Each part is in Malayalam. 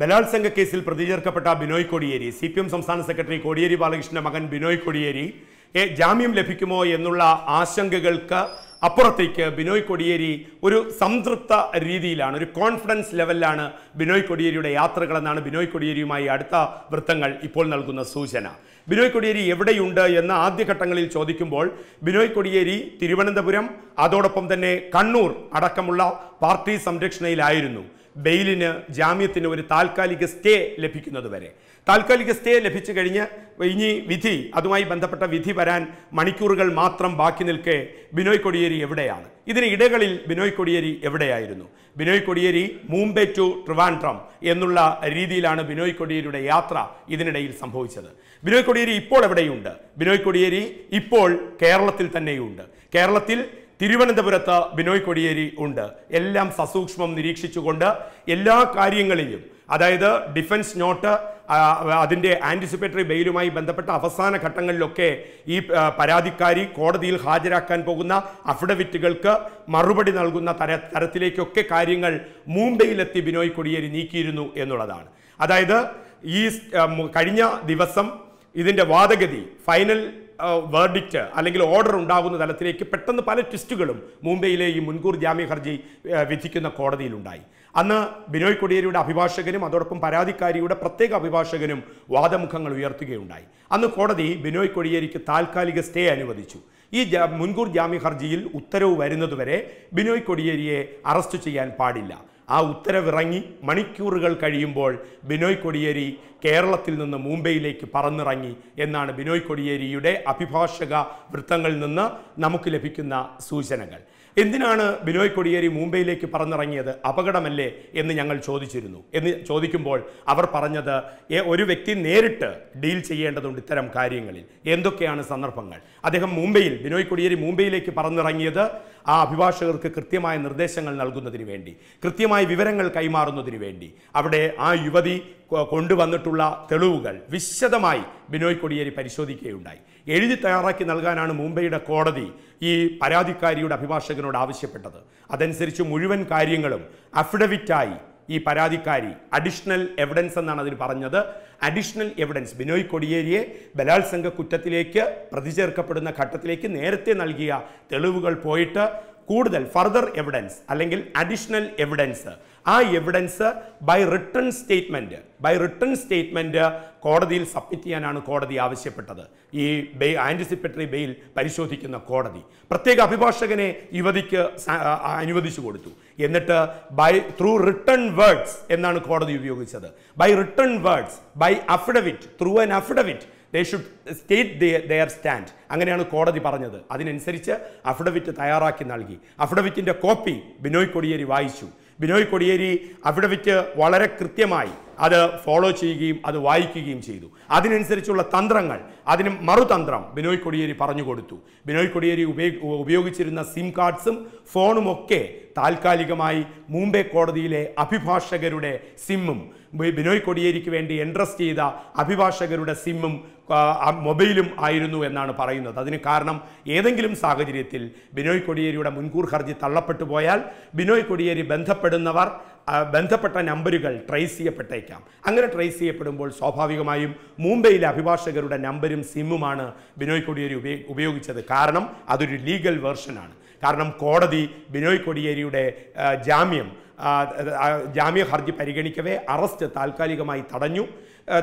ബലാത്സംഗ കേസിൽ പ്രതി ചേർക്കപ്പെട്ട Binoy Kodiyeri C P M സംസ്ഥാന സെക്രട്ടറി കോടിയേരി ബാലകൃഷ്ണന്റെ മകൻ ബിനോയ് കോടിയേരി ജാമ്യം ലഭിക്കുമോ എന്നുള്ള ആശങ്കകൾക്ക് അപ്പുറത്തേക്ക് ബിനോയ് കോടിയേരി ഒരു സംതൃപ്ത രീതിയിലാണ് ഒരു കോൺഫിഡൻസ് ലെവലിലാണ് ബിനോയ് കോടിയേരിയുടെ യാത്രകളെന്നാണ് ബിനോയ് കോടിയേരിയുമായി അടുത്ത വൃത്തങ്ങൾ ഇപ്പോൾ നൽകുന്ന സൂചന ബിനോയ് കൊടിയേരി എവിടെയുണ്ട് എന്ന ആദ്യഘട്ടങ്ങളിൽ ചോദിക്കുമ്പോൾ ബിനോയ് കൊടിയേരി തിരുവനന്തപുരം അതോടൊപ്പം തന്നെ കണ്ണൂർ അടക്കമുള്ള പാർട്ടി സംരക്ഷണയിലായിരുന്നു ബെയിലിന് ജാമ്യത്തിന് ഒരു താൽക്കാലിക സ്റ്റേ ലഭിക്കുന്നത് വരെ താൽക്കാലിക സ്റ്റേ ലഭിച്ചു കഴിഞ്ഞ് ഇനി വിധി അതുമായി ബന്ധപ്പെട്ട വിധി വരാൻ മണിക്കൂറുകൾ മാത്രം ബാക്കി നിൽക്കെ ബിനോയ് കൊടിയേരി എവിടെയാണ് ഇതിന് ഇടകളിൽ ബിനോയ് കൊടിയേരി എവിടെയായിരുന്നു ബിനോയ് കൊടിയേരി മുംബൈ ടു ട്രിവാൻഡ്രം എന്നുള്ള രീതിയിലാണ് ബിനോയ് കൊടിയേരിയുടെ യാത്ര ഇതിനിടയിൽ സംഭവിച്ചത് ബിനോയ് കൊടിയേരി ഇപ്പോൾ എവിടെയുണ്ട് ബിനോയ് കൊടിയേരി ഇപ്പോൾ കേരളത്തിൽ തന്നെയുണ്ട് കേരളത്തിൽ തിരുവനന്തപുരത്ത് ബിനോയ് കൊടിയേരി ഉണ്ട് എല്ലാം സസൂക്ഷ്മം നിരീക്ഷിച്ചുകൊണ്ട് എല്ലാ കാര്യങ്ങളെയും അതായത് ഡിഫൻസ് നോട്ട് അതിൻ്റെ ആൻറ്റിസിപ്പേറ്ററി ബെയിലുമായി ബന്ധപ്പെട്ട അവസാന ഘട്ടങ്ങളിലൊക്കെ ഈ പരാതിക്കാരി കോടതിയിൽ ഹാജരാക്കാൻ പോകുന്ന അഫിഡവിറ്റുകൾക്ക് മറുപടി നൽകുന്ന തര തരത്തിലേക്കൊക്കെ കാര്യങ്ങൾ മുംബൈയിലെത്തി ബിനോയ് കൊടിയേരി നീക്കിയിരുന്നു എന്നുള്ളതാണ് അതായത് ഈ കഴിഞ്ഞ ദിവസം ഇതിൻ്റെ വാദഗതി ഫൈനൽ വേർഡിക്റ്റ് അല്ലെങ്കിൽ ഓർഡർ ഉണ്ടാകുന്ന തലത്തിലേക്ക് പെട്ടെന്ന് പല ട്വിസ്റ്റുകളും മുംബൈയിലെ ഈ മുൻകൂർ ജാമ്യ ഹർജി വിധിക്കുന്ന കോടതിയിലുണ്ടായി അന്ന് ബിനോയ് കൊടിയേരിയുടെ അഭിഭാഷകനും അതോടൊപ്പം പരാതിക്കാരിയുടെ പ്രത്യേക അഭിഭാഷകനും വാദമുഖങ്ങൾ ഉയർത്തുകയുണ്ടായി അന്ന് കോടതി ബിനോയ് കൊടിയേരിക്ക് താൽക്കാലിക സ്റ്റേ അനുവദിച്ചു ഈ മുൻകൂർ ജാമ്യ ഹർജിയിൽ ഉത്തരവ് വരുന്നതുവരെ ബിനോയ് കൊടിയേരിയെ അറസ്റ്റ് ചെയ്യാൻ പാടില്ല ആ ഉത്തരവിറങ്ങി മണിക്കൂറുകൾ കഴിയുമ്പോൾ ബിനോയ് കൊടിയേരി കേരളത്തിൽ നിന്ന് മുംബൈയിലേക്ക് പറന്നിറങ്ങി എന്നാണ് ബിനോയ് കൊടിയേരിയുടെ അഭിഭാഷക വൃത്തങ്ങളിൽ നിന്ന് നമുക്ക് ലഭിക്കുന്ന സൂചനകൾ എന്തിനാണ് ബിനോയ് കൊടിയേരി മുംബൈയിലേക്ക് പറന്നിറങ്ങിയത് അപകടമല്ലേ എന്ന് ഞങ്ങൾ ചോദിച്ചിരുന്നു എന്ന് ചോദിക്കുമ്പോൾ അവർ പറഞ്ഞത് ഒരു വ്യക്തി നേരിട്ട് ഡീൽ ചെയ്യേണ്ടതുണ്ട് ഇത്തരം കാര്യങ്ങളിൽ എന്തൊക്കെയാണ് സന്ദർഭങ്ങൾ അദ്ദേഹം മുംബൈയിൽ ബിനോയ് കൊടിയേരി മുംബൈയിലേക്ക് പറന്നിറങ്ങിയത് ആ അഭിഭാഷകർക്ക് കൃത്യമായ നിർദ്ദേശങ്ങൾ നൽകുന്നതിന് വേണ്ടി കൃത്യമായ വിവരങ്ങൾ കൈമാറുന്നതിന് വേണ്ടി അവിടെ ആ യുവതി കൊണ്ടുവന്നിട്ടുള്ള തെളിവുകൾ വിശദമായി ബിനോയ് കൊടിയേരി പരിശോധിക്കുകയുണ്ടായി എഴുതി തയ്യാറാക്കി നൽകാനാണ് മുംബൈയുടെ കോടതി ഈ പരാതിക്കാരിയുടെ അഭിഭാഷകനോട് ആവശ്യപ്പെട്ടത് അതനുസരിച്ച് മുഴുവൻ കാര്യങ്ങളും അഫിഡവിറ്റായി ഈ പരാതിക്കാരി അഡീഷണൽ എവിഡൻസ് എന്നാണ് അതിന് പറഞ്ഞത് അഡീഷണൽ എവിഡൻസ് ബിനോയ് കൊടിയേരിയെ ബലാത്സംഗ കുറ്റത്തിലേക്ക് പ്രതിചേർക്കപ്പെടുന്ന ഘട്ടത്തിലേക്ക് നേരത്തെ നൽകിയ തെളിവുകൾ പോയിട്ട് കൂടുതൽ ഫർദർ എവിഡൻസ് അല്ലെങ്കിൽ അഡീഷണൽ എവിഡൻസ് ആ evidence by return statement by return statement കോടതിയിൽ സബ്മിറ്റ് ചെയ്യാനാണ് കോടതി ആവശ്യപ്പെട്ടത് ഈ ബെയ് ആൻറ്റിസിപ്പേറ്ററി ബെയിൽ പരിശോധിക്കുന്ന കോടതി പ്രത്യേക അഭിഭാഷകനെ യുവതിക്ക് അനുവദിച്ചു കൊടുത്തു എന്നിട്ട് ബൈ ത്രൂ റിട്ടേൺ വേർഡ്സ് എന്നാണ് കോടതി ഉപയോഗിച്ചത് by return words by affidavit through an affidavit they should state their stand അങ്ങനെയാണ് കോടതി പറഞ്ഞത് അതിനനുസരിച്ച് അഫിഡവിറ്റ് തയ്യാറാക്കി നൽകി അഫിഡവിറ്റിൻ്റെ കോപ്പി ബിനോയ് കൊടിയേരി വായിച്ചു ബിനോയ് കൊടിയേരി അഫിഡവിറ്റ് വളരെ കൃത്യമായി അത് ഫോളോ ചെയ്യുകയും അത് വായിക്കുകയും ചെയ്തു അതിനനുസരിച്ചുള്ള തന്ത്രങ്ങൾ അതിന് മറുതന്ത്രം ബിനോയ് കൊടിയേരി പറഞ്ഞു കൊടുത്തു ബിനോയ് കൊടിയേരി ഉപയോഗിച്ചിരുന്ന സിം കാർഡ്സും ഫോണും ഒക്കെ താൽക്കാലികമായി മുംബൈ കോടതിയിലെ അഭിഭാഷകരുടെ സിമ്മും ബിനോയ് കൊടിയേരിക്ക് വേണ്ടി എൻട്രസ് ചെയ്ത അഭിഭാഷകരുടെ സിമ്മും മൊബൈലും ആയിരുന്നു എന്നാണ് പറയുന്നത് അതിന് കാരണം ഏതെങ്കിലും സാഹചര്യത്തിൽ ബിനോയ് കൊടിയേരിയുടെ മുൻകൂർ ഹർജി തള്ളപ്പെട്ടു പോയാൽ ബിനോയ് കൊടിയേരി ബന്ധപ്പെടുന്നവർ ബന്ധപ്പെട്ട നമ്പറുകൾ ട്രേസ് ചെയ്യപ്പെട്ടേക്കാം അങ്ങനെ ട്രേസ് ചെയ്യപ്പെടുമ്പോൾ സ്വാഭാവികമായും മുംബൈയിലെ അഭിഭാഷകരുടെ നമ്പരും സിമ്മുമാണ് ബിനോയ് കോടിയേരി ഉപയോഗിച്ചത് കാരണം അതൊരു ലീഗൽ വേർഷനാണ് കാരണം കോടതി ബിനോയ് കോടിയേരിയുടെ ജാമ്യം ജാമ്യ ഹർജി പരിഗണിക്കവേ അറസ്റ്റ് താൽക്കാലികമായി തടഞ്ഞു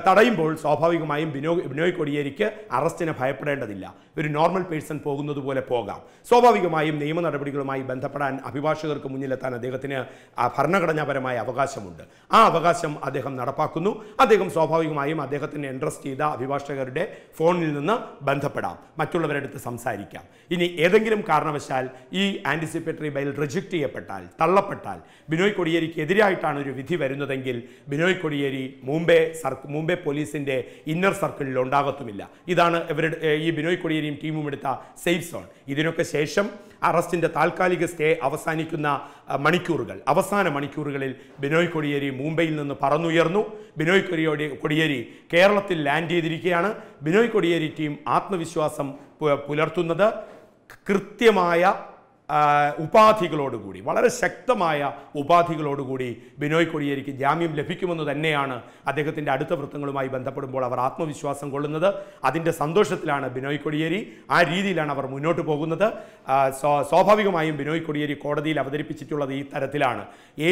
തടയുമ്പോൾ സ്വാഭാവികമായും ബിനോ ബിനോയ് കോടിയേരിക്ക് അറസ്റ്റിനെ ഭയപ്പെടേണ്ടതില്ല ഒരു നോർമൽ പേഴ്സൺ പോകുന്നത് പോലെ പോകാം സ്വാഭാവികമായും നിയമ നടപടികളുമായി ബന്ധപ്പെടാൻ അഭിഭാഷകർക്ക് മുന്നിലെത്താൻ അദ്ദേഹത്തിന് ഭരണഘടനാപരമായ അവകാശമുണ്ട് ആ അവകാശം അദ്ദേഹം നടപ്പാക്കുന്നു അദ്ദേഹം സ്വാഭാവികമായും അദ്ദേഹത്തിന് ഇൻട്രസ്റ്റ് ചെയ്ത അഭിഭാഷകരുടെ ഫോണിൽ നിന്ന് ബന്ധപ്പെടാം അടുത്ത് സംസാരിക്കാം ഇനി ഏതെങ്കിലും കാരണവശാൽ ഈ ആൻറ്റിസിപ്പേറ്ററി ബൈൽ റിജക്റ്റ് ചെയ്യപ്പെട്ടാൽ തള്ളപ്പെട്ടാൽ ബിനോയ് ബിനോയ് കോടിയേരിക്ക് എതിരായിട്ടാണ് ഒരു വിധി വരുന്നതെങ്കിൽ ബിനോയ് കോടിയേരി മുംബൈ സർക്ക് മുംബൈ പോലീസിൻ്റെ ഇന്നർ സർക്കിളിൽ ഉണ്ടാകത്തുമില്ല ഇതാണ് ഇവരുടെ ഈ ബിനോയ് കോടിയേരിയും ടീമും എടുത്ത സേഫ് സോൺ ഇതിനൊക്കെ ശേഷം അറസ്റ്റിൻ്റെ താൽക്കാലിക സ്റ്റേ അവസാനിക്കുന്ന മണിക്കൂറുകൾ അവസാന മണിക്കൂറുകളിൽ ബിനോയ് കൊടിയേരി മുംബൈയിൽ നിന്ന് പറന്നുയർന്നു ബിനോയ് കൊടിയോടി കൊടിയേരി കേരളത്തിൽ ലാൻഡ് ചെയ്തിരിക്കുകയാണ് ബിനോയ് കൊടിയേരി ടീം ആത്മവിശ്വാസം പുലർത്തുന്നത് കൃത്യമായ ഉപാധികളോടുകൂടി വളരെ ശക്തമായ ഉപാധികളോടുകൂടി ബിനോയ് കൊടിയേരിക്ക് ജാമ്യം ലഭിക്കുമെന്ന് തന്നെയാണ് അദ്ദേഹത്തിൻ്റെ അടുത്ത വൃത്തങ്ങളുമായി ബന്ധപ്പെടുമ്പോൾ അവർ ആത്മവിശ്വാസം കൊള്ളുന്നത് അതിൻ്റെ സന്തോഷത്തിലാണ് ബിനോയ് കൊടിയേരി ആ രീതിയിലാണ് അവർ മുന്നോട്ട് പോകുന്നത് സ്വാഭാവികമായും ബിനോയ് കൊടിയേരി കോടതിയിൽ അവതരിപ്പിച്ചിട്ടുള്ളത് ഈ തരത്തിലാണ്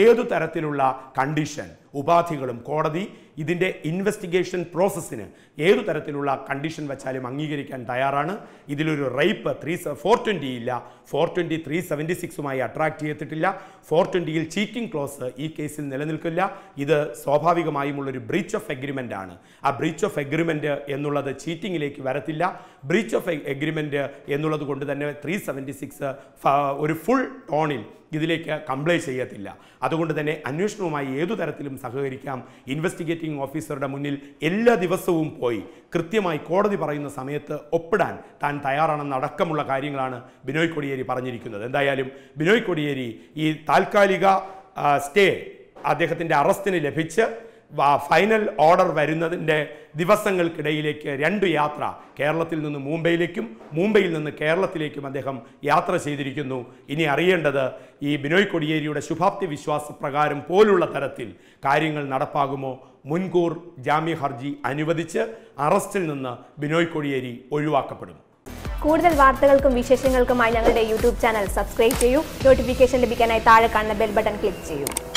ഏതു തരത്തിലുള്ള കണ്ടീഷൻ ഉപാധികളും കോടതി ഇതിൻ്റെ ഇൻവെസ്റ്റിഗേഷൻ പ്രോസസ്സിന് ഏതു തരത്തിലുള്ള കണ്ടീഷൻ വച്ചാലും അംഗീകരിക്കാൻ തയ്യാറാണ് ഇതിലൊരു റേപ്പ് ത്രീ ഫോർ ട്വൻറ്റി ഇല്ല ഫോർ ട്വൻറ്റി ത്രീ സെവൻറ്റി സിക്സുമായി അട്രാക്ട് ചെയ്തിട്ടില്ല ഫോർ ട്വൻറ്റിയിൽ ചീറ്റിംഗ് ക്ലോസ് ഈ കേസിൽ നിലനിൽക്കില്ല ഇത് സ്വാഭാവികമായും ഉള്ളൊരു ബ്രീച്ച് ഓഫ് എഗ്രിമെൻ്റ് ആണ് ആ ബ്രീച്ച് ഓഫ് എഗ്രിമെൻറ്റ് എന്നുള്ളത് ചീറ്റിങ്ങിലേക്ക് വരത്തില്ല ബ്രീച്ച് ഓഫ് എഗ്രിമെൻറ്റ് എന്നുള്ളത് കൊണ്ട് തന്നെ ത്രീ സെവൻറ്റി സിക്സ് ഒരു ഫുൾ ടോണിൽ ഇതിലേക്ക് കംപ്ലൈൻറ്റ് ചെയ്യത്തില്ല അതുകൊണ്ട് തന്നെ അന്വേഷണവുമായി ഏതു തരത്തിലും സഹകരിക്കാം ഇൻവെസ്റ്റിഗേറ്റിംഗ് ഓഫീസറുടെ മുന്നിൽ എല്ലാ ദിവസവും പോയി കൃത്യമായി കോടതി പറയുന്ന സമയത്ത് ഒപ്പിടാൻ താൻ തയ്യാറാണെന്ന അടക്കമുള്ള കാര്യങ്ങളാണ് ബിനോയ് കൊടിയേരി പറഞ്ഞിരിക്കുന്നത് എന്തായാലും ബിനോയ് കൊടിയേരി ഈ താൽക്കാലിക സ്റ്റേ അദ്ദേഹത്തിൻ്റെ അറസ്റ്റിന് ലഭിച്ച് ഫൈനൽ ഓർഡർ വരുന്നതിൻ്റെ ദിവസങ്ങൾക്കിടയിലേക്ക് രണ്ട് യാത്ര കേരളത്തിൽ നിന്ന് മുംബൈയിലേക്കും മുംബൈയിൽ നിന്ന് കേരളത്തിലേക്കും അദ്ദേഹം യാത്ര ചെയ്തിരിക്കുന്നു ഇനി അറിയേണ്ടത് ഈ ബിനോയ് കൊടിയേരിയുടെ ശുഭാപ്തി വിശ്വാസ പ്രകാരം പോലുള്ള തരത്തിൽ കാര്യങ്ങൾ നടപ്പാകുമോ മുൻകൂർ ജാമ്യ ഹർജി അനുവദിച്ച് അറസ്റ്റിൽ നിന്ന് ബിനോയ് കൊടിയേരി ഒഴിവാക്കപ്പെടും കൂടുതൽ വാർത്തകൾക്കും വിശേഷങ്ങൾക്കുമായി ഞങ്ങളുടെ യൂട്യൂബ് ചാനൽ സബ്സ്ക്രൈബ് ചെയ്യൂ നോട്ടിഫിക്കേഷൻ ലഭിക്കാനായി താഴെ കാണുന്ന ബെൽ ബട്ടൺ ക്ലിക്ക് ചെയ്യൂ